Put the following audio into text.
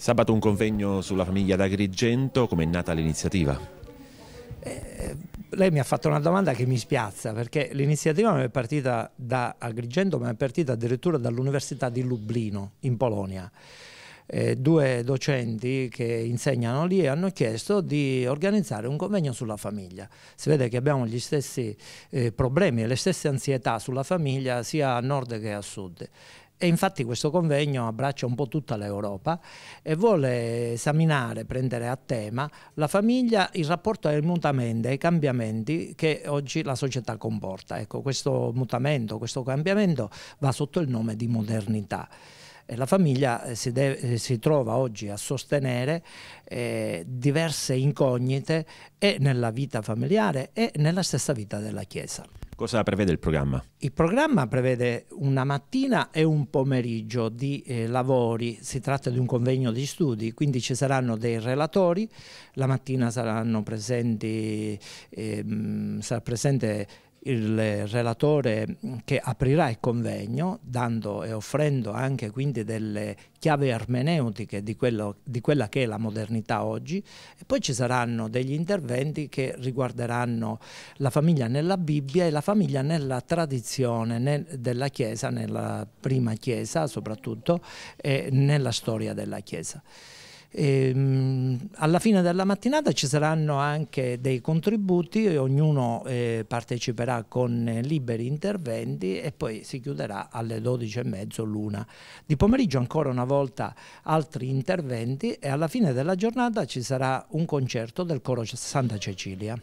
Sabato un convegno sulla famiglia d'Agrigento, come è nata l'iniziativa? Eh, eh, lei mi ha fatto una domanda che mi spiazza perché l'iniziativa non è partita da Agrigento ma è partita addirittura dall'Università di Lublino in Polonia eh, due docenti che insegnano lì hanno chiesto di organizzare un convegno sulla famiglia. Si vede che abbiamo gli stessi eh, problemi e le stesse ansietà sulla famiglia sia a nord che a sud. E infatti questo convegno abbraccia un po' tutta l'Europa e vuole esaminare, prendere a tema la famiglia, il rapporto ai mutamenti, ai cambiamenti che oggi la società comporta. Ecco, questo mutamento, questo cambiamento va sotto il nome di modernità la famiglia eh, si, deve, eh, si, trova oggi a sostenere eh, diverse incognite e nella vita familiare e nella stessa vita della Chiesa. Cosa prevede il programma? Il programma prevede una mattina e un pomeriggio di eh, lavori, si tratta di un convegno di studi, quindi ci saranno dei relatori, la mattina saranno presenti, eh, sarà presente il relatore mm, che aprirà il convegno, dando e offrendo anche quindi delle chiavi ermeneutiche di, quello, di quella che è la modernità oggi, e poi ci saranno degli interventi che riguarderanno la famiglia nella Bibbia e la famiglia nella tradizione nel, della Chiesa, nella prima Chiesa soprattutto, e nella storia della Chiesa. Ehm, alla fine della mattinata ci saranno anche dei contributi, ognuno eh, parteciperà con eh, liberi interventi e poi si chiuderà alle 12.30 l'una. Di pomeriggio ancora una volta altri interventi e alla fine della giornata ci sarà un concerto del coro Santa Cecilia.